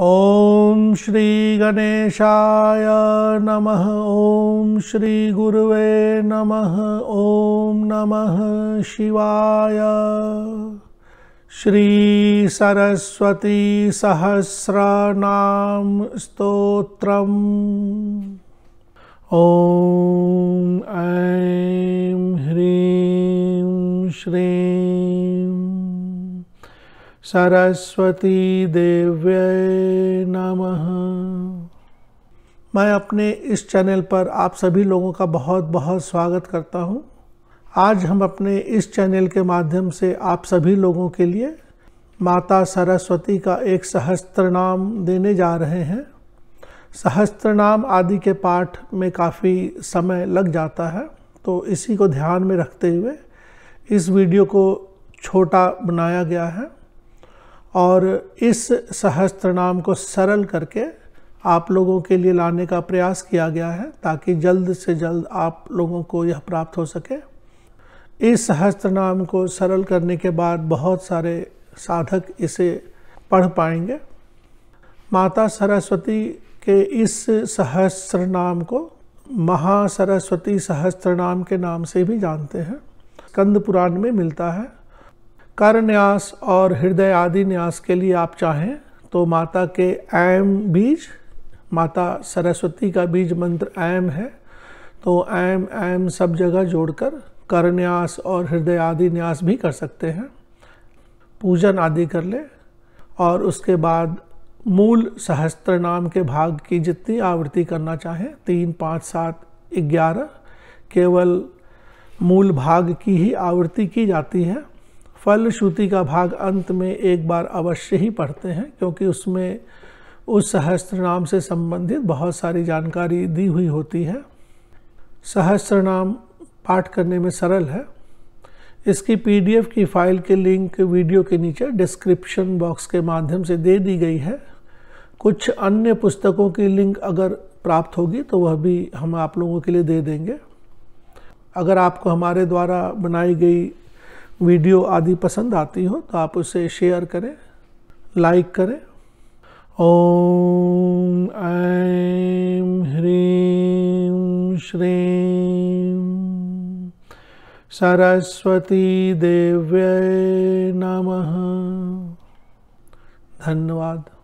ॐ श्रीगणेशाय नमः ॐ श्रीगुरुवे नमः ॐ नमः शिवाय सहस्रनाम स्तोत्रम् ॐ ऐं ह्रीं श्रीं सरस्वती देव्य नमः मैं अपने इस चैनल पर आप सभी लोगों का बहुत बहुत स्वागत करता हूं। आज हम अपने इस चैनल के माध्यम से आप सभी लोगों के लिए माता सरस्वती का एक सहस्त्र नाम देने जा रहे हैं सहस्त्र नाम आदि के पाठ में काफ़ी समय लग जाता है तो इसी को ध्यान में रखते हुए इस वीडियो को छोटा बनाया गया है और इस सहस्त्र नाम को सरल करके आप लोगों के लिए लाने का प्रयास किया गया है ताकि जल्द से जल्द आप लोगों को यह प्राप्त हो सके इस सहस्त्र नाम को सरल करने के बाद बहुत सारे साधक इसे पढ़ पाएंगे माता सरस्वती के इस सहस्त्र नाम को महासरस्वती सहस्त्र नाम के नाम से भी जानते हैं स्कंद पुराण में मिलता है कर न्यास और हृदय आदि न्यास के लिए आप चाहें तो माता के ऐम बीज माता सरस्वती का बीज मंत्र ऐम है तो ऐम ऐम सब जगह जोड़कर कर न्यास और हृदय आदि न्यास भी कर सकते हैं पूजन आदि कर ले और उसके बाद मूल सहस्त्र नाम के भाग की जितनी आवृत्ति करना चाहें तीन पाँच सात ग्यारह केवल मूल भाग की ही आवृत्ति की जाती है फल श्रुति का भाग अंत में एक बार अवश्य ही पढ़ते हैं क्योंकि उसमें उस सहस्त्र नाम से संबंधित बहुत सारी जानकारी दी हुई होती है सहस्त्र नाम पाठ करने में सरल है इसकी पीडीएफ की फाइल के लिंक वीडियो के नीचे डिस्क्रिप्शन बॉक्स के माध्यम से दे दी गई है कुछ अन्य पुस्तकों की लिंक अगर प्राप्त होगी तो वह भी हम आप लोगों के लिए दे देंगे अगर आपको हमारे द्वारा बनाई गई वीडियो आदि पसंद आती हो तो आप उसे शेयर करें लाइक करें ओम ऐम ह्रीम श्रीं सरस्वती देव्य नमः धन्यवाद